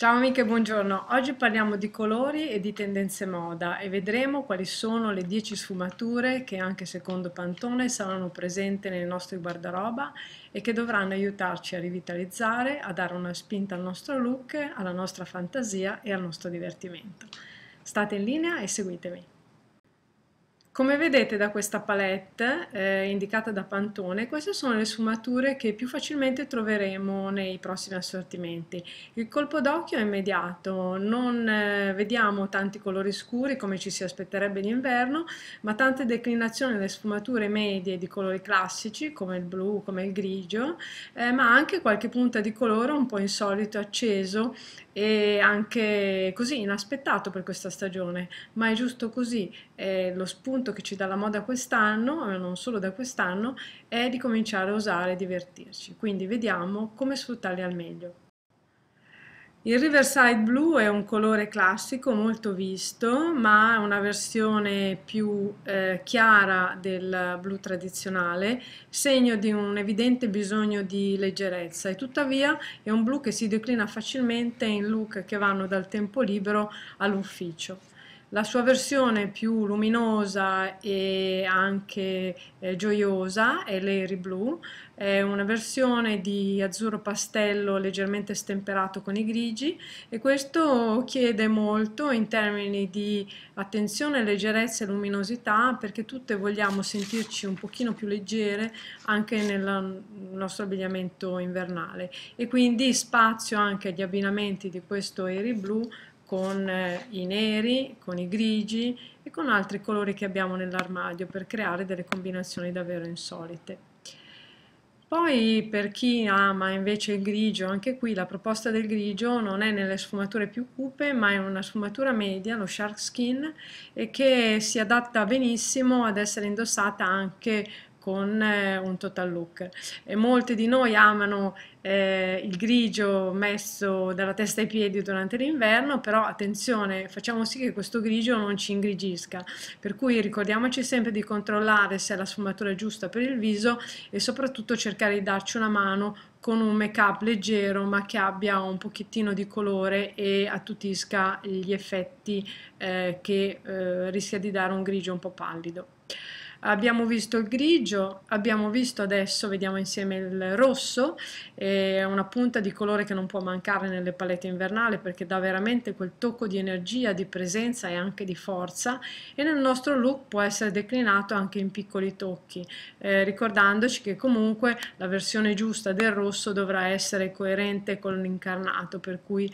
Ciao amiche, buongiorno. Oggi parliamo di colori e di tendenze moda e vedremo quali sono le 10 sfumature che anche secondo Pantone saranno presenti nel nostro guardaroba e che dovranno aiutarci a rivitalizzare, a dare una spinta al nostro look, alla nostra fantasia e al nostro divertimento. State in linea e seguitemi. Come vedete da questa palette eh, indicata da Pantone, queste sono le sfumature che più facilmente troveremo nei prossimi assortimenti. Il colpo d'occhio è immediato, non eh, vediamo tanti colori scuri come ci si aspetterebbe d'inverno, ma tante declinazioni delle sfumature medie di colori classici come il blu, come il grigio, eh, ma anche qualche punta di colore un po' insolito, acceso e anche così inaspettato per questa stagione, ma è giusto così, eh, lo spunto spunto che ci dà la moda quest'anno, eh, non solo da quest'anno, è di cominciare a osare e divertirci. Quindi vediamo come sfruttarli al meglio. Il Riverside Blue è un colore classico molto visto, ma è una versione più eh, chiara del blu tradizionale, segno di un evidente bisogno di leggerezza e tuttavia è un blu che si declina facilmente in look che vanno dal tempo libero all'ufficio. La sua versione più luminosa e anche eh, gioiosa è l'Airy Blue, è una versione di azzurro pastello leggermente stemperato con i grigi e questo chiede molto in termini di attenzione, leggerezza e luminosità perché tutte vogliamo sentirci un pochino più leggere anche nel nostro abbigliamento invernale e quindi spazio anche agli abbinamenti di questo Airy Blue con eh, i neri, con i grigi e con altri colori che abbiamo nell'armadio per creare delle combinazioni davvero insolite. Poi per chi ama invece il grigio, anche qui la proposta del grigio non è nelle sfumature più cupe, ma è una sfumatura media, lo shark skin, e che si adatta benissimo ad essere indossata anche con eh, un total look. E molti di noi amano eh, il grigio messo dalla testa ai piedi durante l'inverno, però attenzione, facciamo sì che questo grigio non ci ingrigisca, per cui ricordiamoci sempre di controllare se la sfumatura è giusta per il viso e soprattutto cercare di darci una mano con un make up leggero ma che abbia un pochettino di colore e attutisca gli effetti eh, che eh, rischia di dare un grigio un po' pallido abbiamo visto il grigio, abbiamo visto adesso, vediamo insieme il rosso, è una punta di colore che non può mancare nelle palette invernali perché dà veramente quel tocco di energia, di presenza e anche di forza e nel nostro look può essere declinato anche in piccoli tocchi, eh, ricordandoci che comunque la versione giusta del rosso dovrà essere coerente con l'incarnato, per cui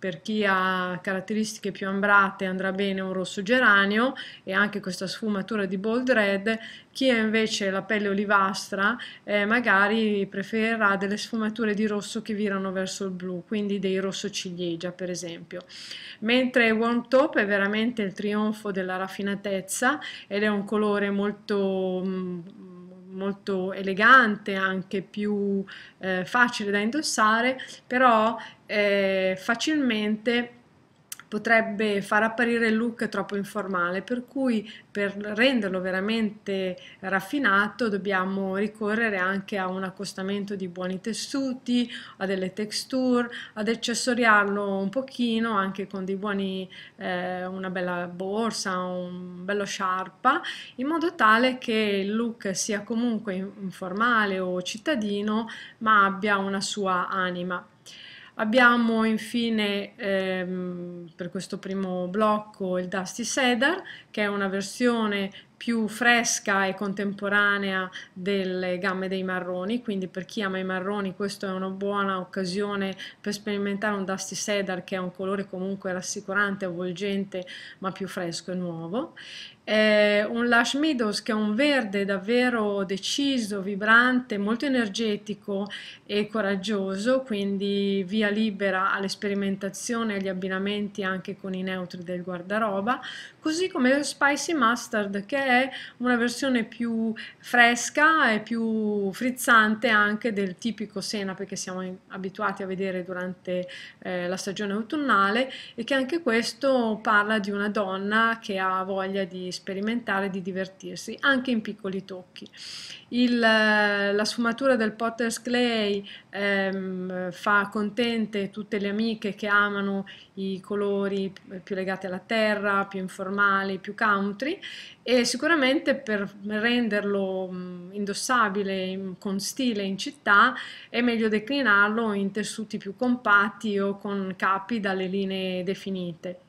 per chi ha caratteristiche più ambrate andrà bene un rosso geranio e anche questa sfumatura di bold red, chi ha invece la pelle olivastra eh, magari preferirà delle sfumature di rosso che virano verso il blu, quindi dei rosso ciliegia per esempio. Mentre Warm Top è veramente il trionfo della raffinatezza ed è un colore molto... Mh, mm, molto elegante, anche più eh, facile da indossare, però eh, facilmente potrebbe far apparire il look troppo informale, per cui per renderlo veramente raffinato dobbiamo ricorrere anche a un accostamento di buoni tessuti, a delle texture, ad accessoriarlo un pochino anche con dei buoni, eh, una bella borsa, un bello sciarpa, in modo tale che il look sia comunque informale o cittadino, ma abbia una sua anima. Abbiamo infine ehm, per questo primo blocco il Dusty Cedar che è una versione più fresca e contemporanea delle gamme dei marroni, quindi per chi ama i marroni questa è una buona occasione per sperimentare un Dusty Cedar che è un colore comunque rassicurante, avvolgente, ma più fresco e nuovo. Eh, un Lush Meadows che è un verde davvero deciso, vibrante, molto energetico e coraggioso, quindi via libera alle sperimentazioni e agli abbinamenti anche con i neutri del guardaroba, così come lo Spicy Mustard che è è una versione più fresca e più frizzante anche del tipico senape che siamo in, abituati a vedere durante eh, la stagione autunnale e che anche questo parla di una donna che ha voglia di sperimentare, di divertirsi, anche in piccoli tocchi. Il, eh, la sfumatura del Potter's Clay ehm, fa contente tutte le amiche che amano i colori più legati alla terra, più informali, più country e si sicuramente per renderlo indossabile con stile in città è meglio declinarlo in tessuti più compatti o con capi dalle linee definite.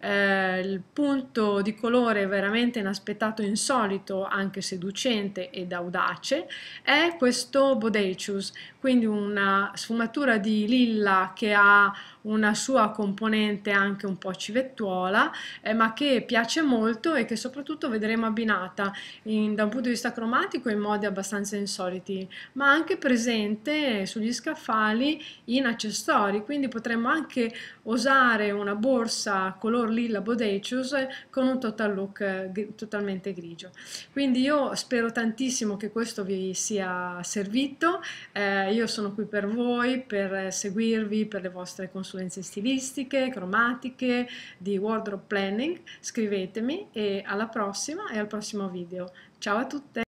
Eh, il punto di colore veramente inaspettato, insolito, anche seducente ed audace, è questo bodacious, quindi una sfumatura di lilla che ha una sua componente anche un po' civettuola, eh, ma che piace molto e che soprattutto vedremo abbinata in, da un punto di vista cromatico in modi abbastanza insoliti, ma anche presente sugli scaffali in accessori, quindi potremmo anche osare una borsa color lilla bodacious con un total look eh, gr totalmente grigio. Quindi io spero tantissimo che questo vi sia servito. Eh, io sono qui per voi, per eh, seguirvi per le vostre consulenze stilistiche, cromatiche, di wardrobe planning. Scrivetemi e alla prossima e al prossimo video. Ciao a tutte!